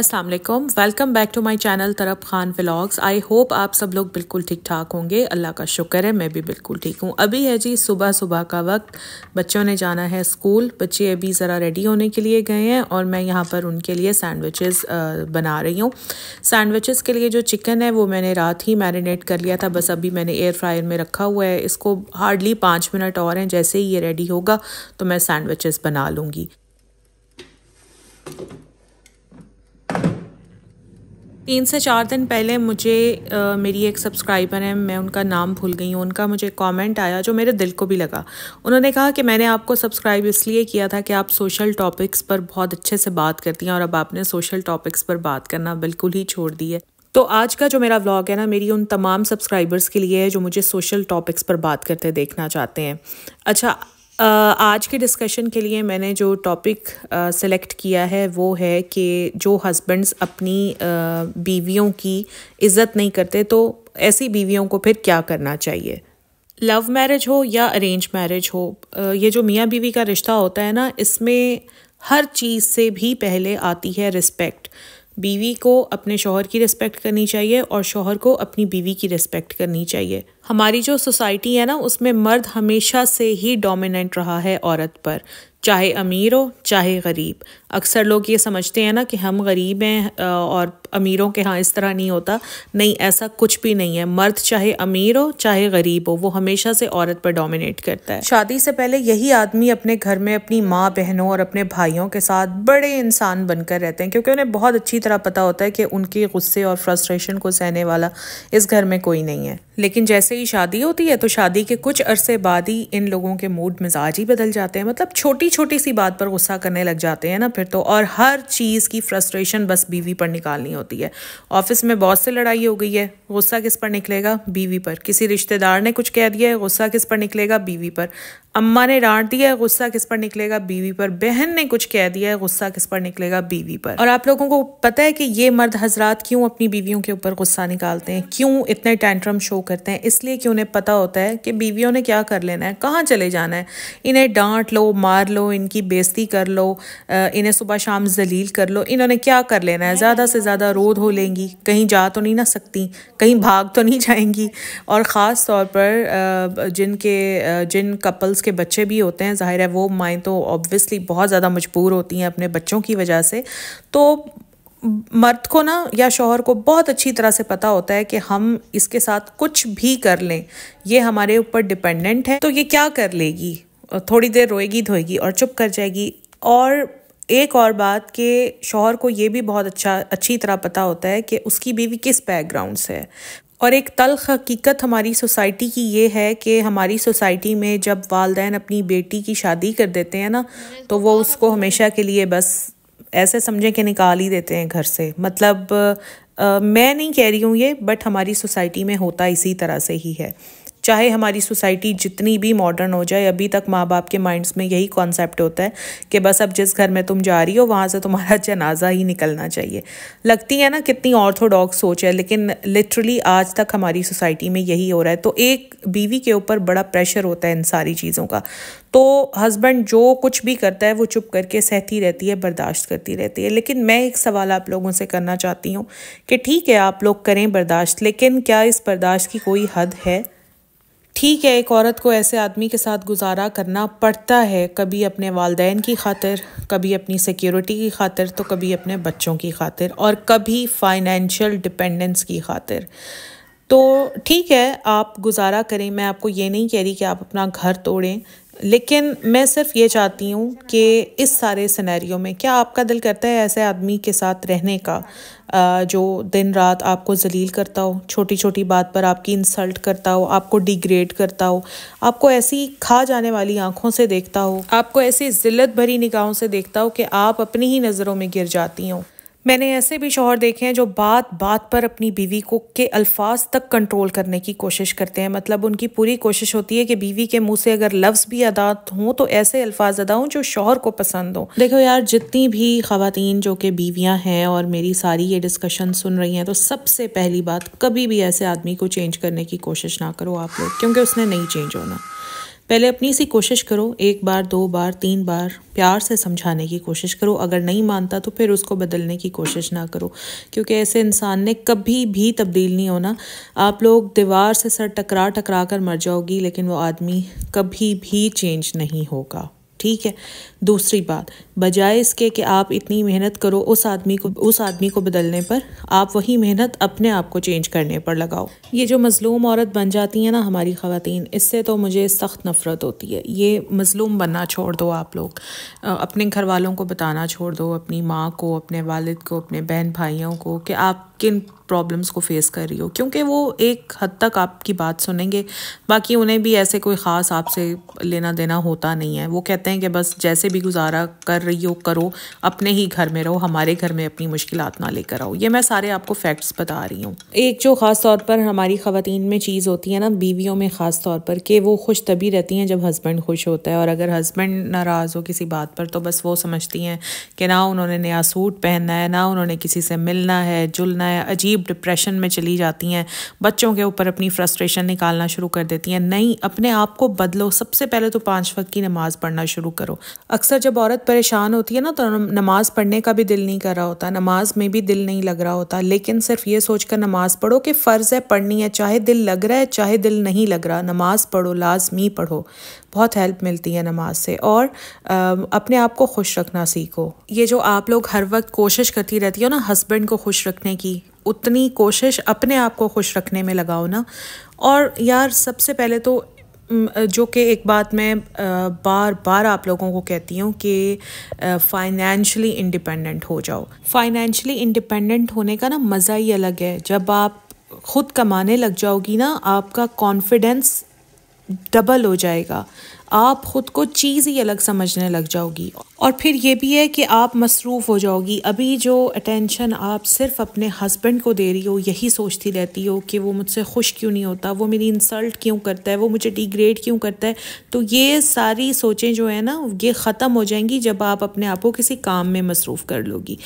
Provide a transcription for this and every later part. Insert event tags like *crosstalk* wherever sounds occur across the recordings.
अस्सलाम वालेकुम welcome back to my channel तरफ खान व्लॉग्स आई होप आप सब लोग बिल्कुल ठीक ठाक होंगे अल्लाह का शुक्र है मैं भी बिल्कुल ठीक हूँ अभी है जी सुबह सुबह का वक्त बच्चों ने जाना है स्कूल बच्चे अभी ज़रा रेडी होने के लिए गए हैं और मैं यहाँ पर उनके लिए सैंडविचेस बना रही हूँ सैंडविचेस के लिए जो चिकन है वो मैंने रात ही मैरिनेट कर लिया था बस अभी मैंने एयर फ्रायर में रखा हुआ है इसको हार्डली पाँच मिनट और हैं जैसे ही ये रेडी होगा तो मैं सैंडविचेस बना लूँगी तीन से चार दिन पहले मुझे आ, मेरी एक सब्सक्राइबर है मैं उनका नाम भूल गई हूँ उनका मुझे कमेंट आया जो मेरे दिल को भी लगा उन्होंने कहा कि मैंने आपको सब्सक्राइब इसलिए किया था कि आप सोशल टॉपिक्स पर बहुत अच्छे से बात करती हैं और अब आपने सोशल टॉपिक्स पर बात करना बिल्कुल ही छोड़ दी है तो आज का जो मेरा व्लॉग है ना मेरी उन तमाम सब्सक्राइबर्स के लिए है जो मुझे सोशल टॉपिक्स पर बात करते देखना चाहते हैं अच्छा आज के डिस्कशन के लिए मैंने जो टॉपिक सेलेक्ट किया है वो है कि जो हस्बैंड्स अपनी बीवियों की इज़्ज़त नहीं करते तो ऐसी बीवियों को फिर क्या करना चाहिए लव मैरिज हो या अरेंज मैरिज हो ये जो मियाँ बीवी का रिश्ता होता है ना इसमें हर चीज़ से भी पहले आती है रिस्पेक्ट बीवी को अपने शोहर की रिस्पेक्ट करनी चाहिए और शोहर को अपनी बीवी की रिस्पेक्ट करनी चाहिए हमारी जो सोसाइटी है ना उसमें मर्द हमेशा से ही डोमिनेंट रहा है औरत पर चाहे अमीर हो चाहे गरीब अक्सर लोग ये समझते हैं ना कि हम गरीब हैं और अमीरों के यहाँ इस तरह नहीं होता नहीं ऐसा कुछ भी नहीं है मर्द चाहे अमीर हो चाहे गरीब हो वो हमेशा से औरत पर डोमिनेट करता है शादी से पहले यही आदमी अपने घर में अपनी माँ बहनों और अपने भाइयों के साथ बड़े इंसान बनकर रहते हैं क्योंकि उन्हें बहुत अच्छी तरह पता होता है कि उनके गुस्से और फ्रस्ट्रेशन को सहने वाला इस घर में कोई नहीं है लेकिन जैसे ही कोई शादी होती है तो शादी के कुछ अरसे बाद ही इन लोगों के मूड मिजाज ही बदल जाते हैं मतलब छोटी छोटी सी बात पर गुस्सा करने लग जाते हैं ना फिर तो और हर चीज़ की फ्रस्ट्रेशन बस बीवी पर निकालनी होती है ऑफिस में बॉस से लड़ाई हो गई है गुस्सा किस पर निकलेगा बीवी पर किसी रिश्तेदार ने कुछ कह दिया है गुस्सा किस पर निकलेगा बीवी पर अम्मा ने डांट दिया है गुस्सा किस पर निकलेगा बीवी पर बहन ने कुछ कह दिया है गुस्सा किस पर निकलेगा बीवी पर और आप लोगों को पता है कि ये मर्द हजरात क्यों अपनी बीवियों के ऊपर गुस्सा निकालते हैं क्यों इतने टेंट्रम शो करते हैं इसलिए कि उन्हें पता होता है कि बीवियों ने क्या कर लेना है कहाँ चले जाना है इन्हें डांट लो मार लो इनकी बेजती कर लो इन्हें सुबह शाम जलील कर लो इन्होंने क्या कर लेना है ज़्यादा से ज़्यादा रो धो लेंगी कहीं जा तो नहीं ना सकती कहीं भाग तो नहीं जाएंगी और ख़ास तौर पर जिनके जिन कपल्स गर्ल्स के बच्चे भी होते हैं ज़ाहिर है वो माएँ तो ऑब्वियसली बहुत ज़्यादा मजबूर होती हैं अपने बच्चों की वजह से तो मर्द को ना या शोहर को बहुत अच्छी तरह से पता होता है कि हम इसके साथ कुछ भी कर लें ये हमारे ऊपर डिपेंडेंट है तो ये क्या कर लेगी थोड़ी देर रोएगी धोएगी और चुप कर जाएगी और एक और बात कि शोहर को ये भी बहुत अच्छा अच्छी तरह पता होता है कि उसकी बीवी किस बैकग्राउंड से है और एक तलख हकीकत हमारी सोसाइटी की ये है कि हमारी सोसाइटी में जब वालदेन अपनी बेटी की शादी कर देते हैं ना तो वो उसको हमेशा के लिए बस ऐसे समझें कि निकाल ही देते हैं घर से मतलब आ, मैं नहीं कह रही हूँ ये बट हमारी सोसाइटी में होता इसी तरह से ही है चाहे हमारी सोसाइटी जितनी भी मॉडर्न हो जाए अभी तक माँ बाप के माइंड्स में यही कॉन्सेप्ट होता है कि बस अब जिस घर में तुम जा रही हो वहाँ से तुम्हारा *laughs* जनाजा ही निकलना चाहिए लगती है ना कितनी ऑर्थोडॉक्स सोच है लेकिन लिटरली आज तक हमारी सोसाइटी में यही हो रहा है तो एक बीवी के ऊपर बड़ा प्रेशर होता है इन सारी चीज़ों का तो हस्बैंड जो कुछ भी करता है वो चुप करके सहती रहती है बर्दाश्त करती रहती है लेकिन मैं एक सवाल आप लोगों से करना चाहती हूँ कि ठीक है आप लोग करें बर्दाश्त लेकिन क्या इस बर्दाश्त की कोई हद है ठीक है एक औरत को ऐसे आदमी के साथ गुजारा करना पड़ता है कभी अपने वालदेन की खातिर कभी अपनी सिक्योरिटी की खातिर तो कभी अपने बच्चों की खातिर और कभी फाइनेंशियल डिपेंडेंस की खातिर तो ठीक है आप गुजारा करें मैं आपको ये नहीं कह रही कि आप अपना घर तोड़ें लेकिन मैं सिर्फ ये चाहती हूँ कि इस सारे सिनेरियो में क्या आपका दिल करता है ऐसे आदमी के साथ रहने का जो दिन रात आपको जलील करता हो छोटी छोटी बात पर आपकी इंसल्ट करता हो आपको डिग्रेड करता हो आपको ऐसी खा जाने वाली आंखों से देखता हो आपको ऐसी जिल्लत भरी निगाहों से देखता हो कि आप अपनी ही नज़रों में गिर जाती हों मैंने ऐसे भी शोहर देखे हैं जो बात बात पर अपनी बीवी को के अल्फाज तक कंट्रोल करने की कोशिश करते हैं मतलब उनकी पूरी कोशिश होती है कि बीवी के मुंह से अगर लफ्ज़ भी अदा हों तो ऐसे अल्फाज अदा हों जो शोहर को पसंद हों देखो यार जितनी भी खातन जो कि बीवियाँ हैं और मेरी सारी ये डिस्कशन सुन रही हैं तो सबसे पहली बात कभी भी ऐसे आदमी को चेंज करने की कोशिश ना करो आप लोग क्योंकि उसने नहीं चेंज होना पहले अपनी सी कोशिश करो एक बार दो बार तीन बार प्यार से समझाने की कोशिश करो अगर नहीं मानता तो फिर उसको बदलने की कोशिश ना करो क्योंकि ऐसे इंसान ने कभी भी तब्दील नहीं होना आप लोग दीवार से सर टकरा टकरा कर मर जाओगी लेकिन वो आदमी कभी भी चेंज नहीं होगा ठीक है दूसरी बात बजाय इसके कि आप इतनी मेहनत करो उस आदमी को उस आदमी को बदलने पर आप वही मेहनत अपने आप को चेंज करने पर लगाओ ये जो मज़लूम औरत बन जाती है ना हमारी ख़वातीन इससे तो मुझे सख्त नफ़रत होती है ये मज़लूम बनना छोड़ दो आप लोग अपने घर वालों को बताना छोड़ दो अपनी माँ को अपने वालद को अपने बहन भाइयों को कि आप किन प्रॉब्लम्स को फेस कर रही हो क्योंकि वो एक हद तक आपकी बात सुनेंगे बाकी उन्हें भी ऐसे कोई ख़ास आपसे लेना देना होता नहीं है वो कहते हैं कहते हैं कि बस जैसे भी गुजारा कर रही हो करो अपने ही घर में रहो हमारे घर में अपनी मुश्किल ना लेकर आओ ये मैं सारे आपको फैक्ट्स बता रही हूँ एक जो ख़ास तौर पर हमारी खातन में चीज़ होती है ना बीवियों में ख़ास तौर पर कि वो खुश तभी रहती हैं जब हस्बैंड खुश होता है और अगर हस्बैंड नाराज़ हो किसी बात पर तो बस वो समझती हैं कि ना उन्होंने नया सूट पहनना है ना उन्होंने किसी से मिलना है जुलना है अजीब डिप्रेशन में चली जाती हैं बच्चों के ऊपर अपनी फ्रस्ट्रेशन निकालना शुरू कर देती हैं नहीं अपने आप को बदलो सबसे पहले तो पाँच वक्त की नमाज़ पढ़ना शुरू शुरू करो अक्सर जब औरत परेशान होती है ना तो नमाज पढ़ने का भी दिल नहीं कर रहा होता नमाज में भी दिल नहीं लग रहा होता लेकिन सिर्फ ये सोचकर नमाज पढ़ो कि फ़र्ज़ है पढ़नी है चाहे दिल लग रहा है चाहे दिल नहीं लग रहा नमाज पढ़ो लाजमी पढ़ो बहुत हेल्प मिलती है नमाज से और आ, अपने आप को खुश रखना सीखो ये जो आप लोग हर वक्त कोशिश करती रहती हो ना हस्बैंड को खुश रखने की उतनी कोशिश अपने आप को खुश रखने में लगाओ ना और यार सबसे पहले तो जो कि एक बात मैं बार बार आप लोगों को कहती हूँ कि फ़ाइनेंशली इंडिपेंडेंट हो जाओ फाइनेंशली इंडिपेंडेंट होने का ना मज़ा ही अलग है जब आप ख़ुद कमाने लग जाओगी ना आपका कॉन्फिडेंस डबल हो जाएगा आप ख़ुद को चीज़ ही अलग समझने लग जाओगी और फिर ये भी है कि आप मसरूफ़ हो जाओगी अभी जो अटेंशन आप सिर्फ अपने हस्बैंड को दे रही हो यही सोचती रहती हो कि वो मुझसे खुश क्यों नहीं होता वो मेरी इंसल्ट क्यों करता है वो मुझे डिग्रेड क्यों करता है तो ये सारी सोचें जो है ना ये ख़त्म हो जाएंगी जब आप अपने आप को किसी काम में मसरूफ़ कर लोगी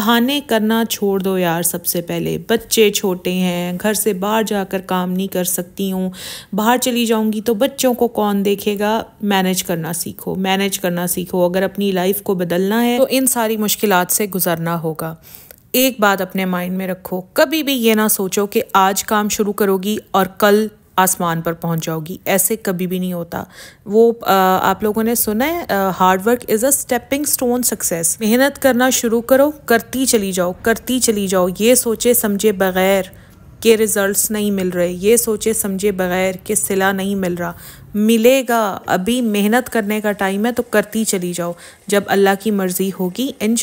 बहाने करना छोड़ दो यार सबसे पहले बच्चे छोटे हैं घर से बाहर जाकर काम नहीं कर सकती हूँ बाहर चली जाऊँगी तो बच्चों को कौन देखेगा मैनेज करना सीखो मैनेज करना सीखो अगर अपनी लाइफ को बदलना है तो इन सारी मुश्किल से गुजरना होगा एक बात अपने माइंड में रखो कभी भी ये ना सोचो कि आज काम शुरू करोगी और कल आसमान पर पहुंच जाओगी ऐसे कभी भी नहीं होता वो आ, आप लोगों ने सुना है hard work is a stepping stone success मेहनत करना शुरू करो करती चली जाओ करती चली जाओ ये सोचे समझे बगैर के रिज़ल्ट्स नहीं मिल रहे ये सोचे समझे बगैर कि सिला नहीं मिल रहा मिलेगा अभी मेहनत करने का टाइम है तो करती चली जाओ जब अल्लाह की मर्ज़ी होगी इन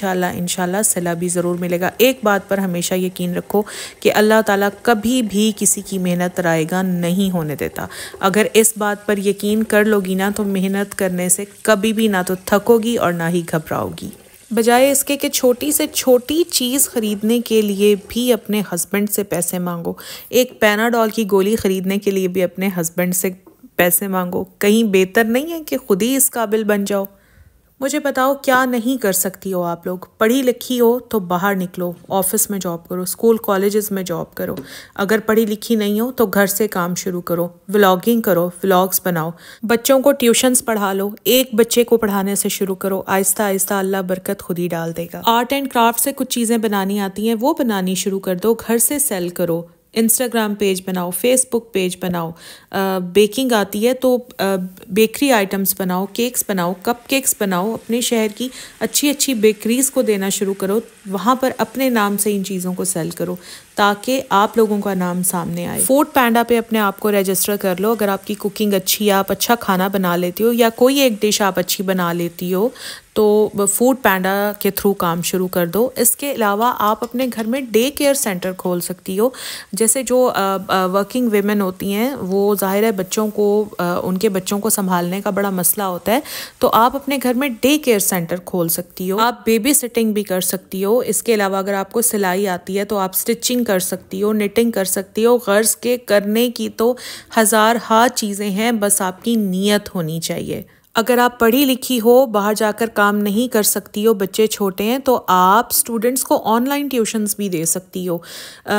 शाला सिला भी ज़रूर मिलेगा एक बात पर हमेशा यकीन रखो कि अल्लाह ताला कभी भी किसी की मेहनत रायगा नहीं होने देता अगर इस बात पर यकीन कर लोगी ना तो मेहनत करने से कभी भी ना तो थकोगी और ना ही घबराओगी बजाय इसके कि छोटी से छोटी चीज़ ख़रीदने के लिए भी अपने हस्बैंड से पैसे मांगो एक पैनाडॉल की गोली ख़रीदने के लिए भी अपने हस्बैंड से पैसे मांगो कहीं बेहतर नहीं है कि खुद ही इस काबिल बन जाओ मुझे बताओ क्या नहीं कर सकती हो आप लोग पढ़ी लिखी हो तो बाहर निकलो ऑफिस में जॉब करो स्कूल कॉलेजेस में जॉब करो अगर पढ़ी लिखी नहीं हो तो घर से काम शुरू करो व्लॉगिंग करो व्लॉग्स बनाओ बच्चों को ट्यूशंस पढ़ा लो एक बच्चे को पढ़ाने से शुरू करो आहिस्ता आहिस्ता अल्लाह बरकत खुद ही डाल देगा आर्ट एंड क्राफ्ट से कुछ चीज़ें बनानी आती हैं वो बनानी शुरू कर दो घर से सेल करो इंस्टाग्राम पेज बनाओ फेसबुक पेज बनाओ बेकिंग आती है तो बेकरी आइटम्स बनाओ केक्स बनाओ कप केक्स बनाओ अपने शहर की अच्छी अच्छी बेकरीज़ को देना शुरू करो वहाँ पर अपने नाम से इन चीज़ों को सेल करो ताकि आप लोगों का नाम सामने आए फूड पैंडा पे अपने आप को रजिस्टर कर लो अगर आपकी कुकिंग अच्छी है आप अच्छा खाना बना लेती हो या कोई एक डिश आप अच्छी बना लेती हो तो फूड पैंडा के थ्रू काम शुरू कर दो इसके अलावा आप अपने घर में डे केयर सेंटर खोल सकती हो जैसे जो वर्किंग वेमेन होती हैं वो ज़ाहिर है बच्चों को उनके बच्चों को संभालने का बड़ा मसला होता है तो आप अपने घर में डे केयर सेंटर खोल सकती हो आप बेबी सिटिंग भी कर सकती हो इसके अलावा अगर आपको सिलाई आती है तो आप स्टिचिंग कर सकती हो निटिंग कर सकती हो गर्ज के करने की तो हज़ार हा चीज़ें हैं बस आपकी नीयत होनी चाहिए अगर आप पढ़ी लिखी हो बाहर जाकर काम नहीं कर सकती हो बच्चे छोटे हैं तो आप स्टूडेंट्स को ऑनलाइन ट्यूशन्स भी दे सकती हो आ,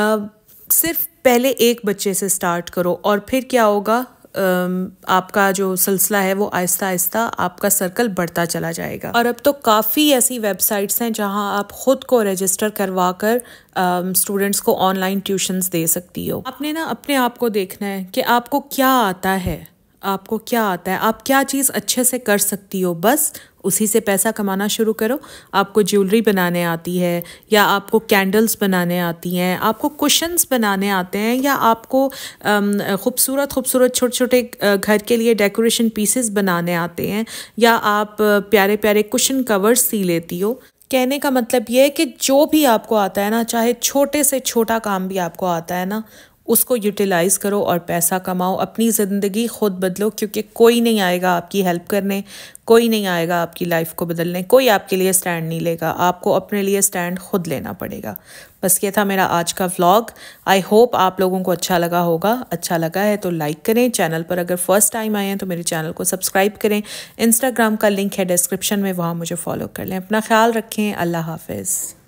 सिर्फ पहले एक बच्चे से स्टार्ट करो और फिर क्या होगा आपका जो सिलसिला है वो आहिस्ता आहिस्ता आपका सर्कल बढ़ता चला जाएगा और अब तो काफ़ी ऐसी वेबसाइट्स हैं जहां आप ख़ुद को रजिस्टर करवा कर स्टूडेंट्स को ऑनलाइन ट्यूशन्स दे सकती हो आपने ना अपने आप को देखना है कि आपको क्या आता है आपको क्या आता है आप क्या चीज़ अच्छे से कर सकती हो बस उसी से पैसा कमाना शुरू करो आपको ज्वेलरी बनाने आती है या आपको कैंडल्स बनाने आती हैं आपको कुशन्स बनाने आते हैं या आपको खूबसूरत खूबसूरत छोटे छोटे घर के लिए डेकोरेशन पीसेस बनाने आते हैं या आप प्यारे प्यारे कुशन कवर्स सी लेती हो कहने का मतलब ये है कि जो भी आपको आता है ना चाहे छोटे से छोटा काम भी आपको आता है ना उसको यूटिलाइज़ करो और पैसा कमाओ अपनी ज़िंदगी खुद बदलो क्योंकि कोई नहीं आएगा आपकी हेल्प करने कोई नहीं आएगा आपकी लाइफ को बदलने कोई आपके लिए स्टैंड नहीं लेगा आपको अपने लिए स्टैंड खुद लेना पड़ेगा बस ये था मेरा आज का व्लॉग आई होप आप लोगों को अच्छा लगा होगा अच्छा लगा है तो लाइक करें चैनल पर अगर फर्स्ट टाइम आए हैं तो मेरे चैनल को सब्सक्राइब करें इंस्टाग्राम का लिंक है डिस्क्रिप्शन में वहाँ मुझे फॉलो कर लें अपना ख्याल रखें अल्लाह हाफिज़